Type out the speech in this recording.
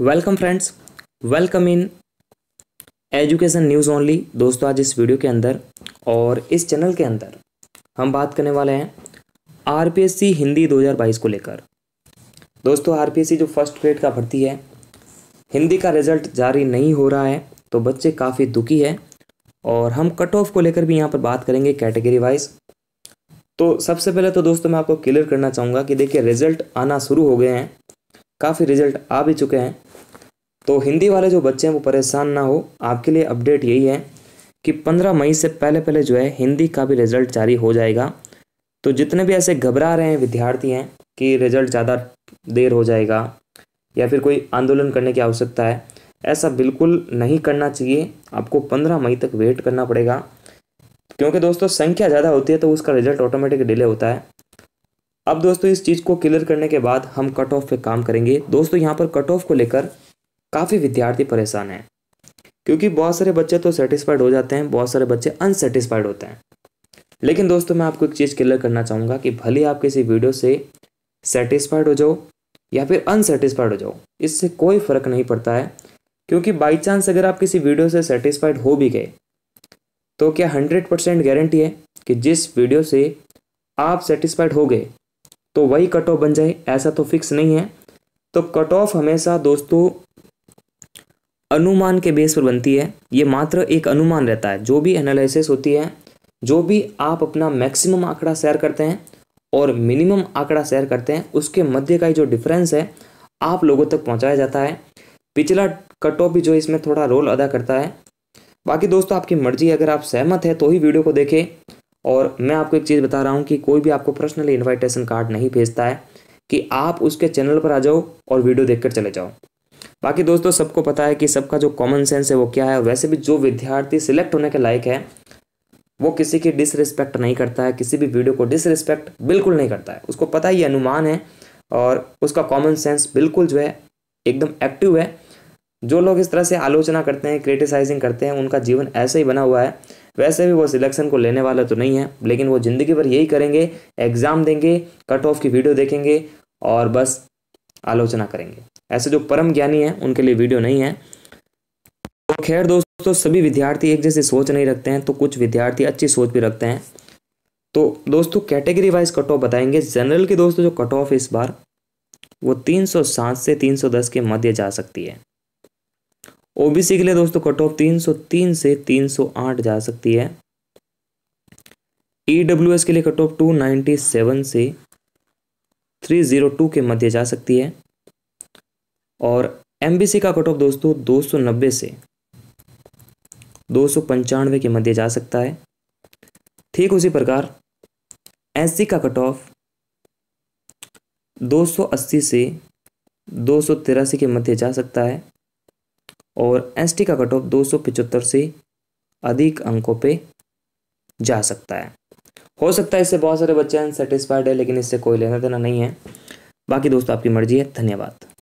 welcome friends welcome in education news only दोस्तों आज इस वीडियो के अंदर और इस चैनल के अंदर हम बात करने वाले हैं आरपीएससी हिंदी 2022 को लेकर दोस्तों आरपीएससी जो फर्स्ट ग्रेड का भर्ती है हिंदी का रिजल्ट जारी नहीं हो रहा है तो बच्चे काफ़ी दुखी है और हम कट ऑफ को लेकर भी यहाँ पर बात करेंगे कैटेगरी वाइज तो सबसे पहले तो दोस्तों मैं आपको क्लियर करना चाहूँगा कि देखिए रिजल्ट आना शुरू हो गए हैं काफ़ी रिजल्ट आ भी चुके हैं तो हिंदी वाले जो बच्चे हैं वो परेशान ना हो आपके लिए अपडेट यही है कि 15 मई से पहले पहले जो है हिंदी का भी रिजल्ट जारी हो जाएगा तो जितने भी ऐसे घबरा रहे हैं विद्यार्थी हैं कि रिजल्ट ज़्यादा देर हो जाएगा या फिर कोई आंदोलन करने की आवश्यकता है ऐसा बिल्कुल नहीं करना चाहिए आपको पंद्रह मई तक वेट करना पड़ेगा क्योंकि दोस्तों संख्या ज़्यादा होती है तो उसका रिजल्ट ऑटोमेटिक डिले होता है अब दोस्तों इस चीज़ को क्लियर करने के बाद हम कट ऑफ पे काम करेंगे दोस्तों यहाँ पर कट ऑफ को लेकर काफ़ी विद्यार्थी परेशान हैं क्योंकि बहुत सारे बच्चे तो सेटिस्फाइड हो जाते हैं बहुत सारे बच्चे अनसेटिस्फाइड होते हैं लेकिन दोस्तों मैं आपको एक चीज़ क्लियर करना चाहूँगा कि भले आप किसी वीडियो से सेटिस्फाइड हो जाओ या फिर अनसेटिस्फाइड हो जाओ इससे कोई फ़र्क नहीं पड़ता है क्योंकि बाई चांस अगर आप किसी वीडियो से सेटिस्फाइड हो भी गए तो क्या हंड्रेड परसेंट गारंटी है कि जिस वीडियो से आप सेटिस्फाइड हो गए तो वही कट ऑफ बन जाए ऐसा तो फिक्स नहीं है तो कट ऑफ हमेशा दोस्तों अनुमान के बेस पर बनती है ये मात्र एक अनुमान रहता है जो भी एनालिसिस होती है जो भी आप अपना मैक्सिमम आंकड़ा शेयर करते हैं और मिनिमम आंकड़ा शेयर करते हैं उसके मध्य का ही जो डिफरेंस है आप लोगों तक पहुंचाया जाता है पिछला कट ऑफ भी जो इसमें थोड़ा रोल अदा करता है बाकी दोस्तों आपकी मर्जी अगर आप सहमत है तो ही वीडियो को देखें और मैं आपको एक चीज़ बता रहा हूँ कि कोई भी आपको पर्सनल इन्वाइटेशन कार्ड नहीं भेजता है कि आप उसके चैनल पर आ जाओ और वीडियो देखकर चले जाओ बाकी दोस्तों सबको पता है कि सबका जो कॉमन सेंस है वो क्या है वैसे भी जो विद्यार्थी सिलेक्ट होने के लायक है वो किसी की डिसरिस्पेक्ट नहीं करता है किसी भी वीडियो को डिसरिस्पेक्ट बिल्कुल नहीं करता है उसको पता ही अनुमान है और उसका कॉमन सेंस बिल्कुल जो है एकदम एक्टिव है जो लोग इस तरह से आलोचना करते हैं क्रिटिसाइजिंग करते हैं उनका जीवन ऐसे ही बना हुआ है वैसे भी वो सिलेक्शन को लेने वाला तो नहीं है लेकिन वो ज़िंदगी भर यही करेंगे एग्ज़ाम देंगे कट ऑफ की वीडियो देखेंगे और बस आलोचना करेंगे ऐसे जो परम ज्ञानी हैं उनके लिए वीडियो नहीं है तो खैर दोस्तों सभी विद्यार्थी एक जैसे सोच नहीं रखते हैं तो कुछ विद्यार्थी अच्छी सोच भी रखते हैं तो दोस्तों कैटेगरी वाइज कट ऑफ बताएंगे जनरल की दोस्तों जो कट ऑफ इस बार वो 307 से 310 के मध्य जा सकती है ओबीसी के लिए दोस्तों कट ऑफ 303 से 308 जा सकती है ईडब्ल्यूएस e के लिए कट ऑफ 297 से 302 के मध्य जा सकती है और एमबीसी का कट ऑफ दोस्तों 290 से दो के मध्य जा सकता है ठीक उसी प्रकार एससी का कट ऑफ 280 से दो के मध्य जा सकता है और एस का कट ऑफ दो से अधिक अंकों पे जा सकता है हो सकता है इससे बहुत सारे बच्चे अनसेटिस्फाइड है लेकिन इससे कोई लेना देना नहीं है बाकी दोस्तों आपकी मर्जी है धन्यवाद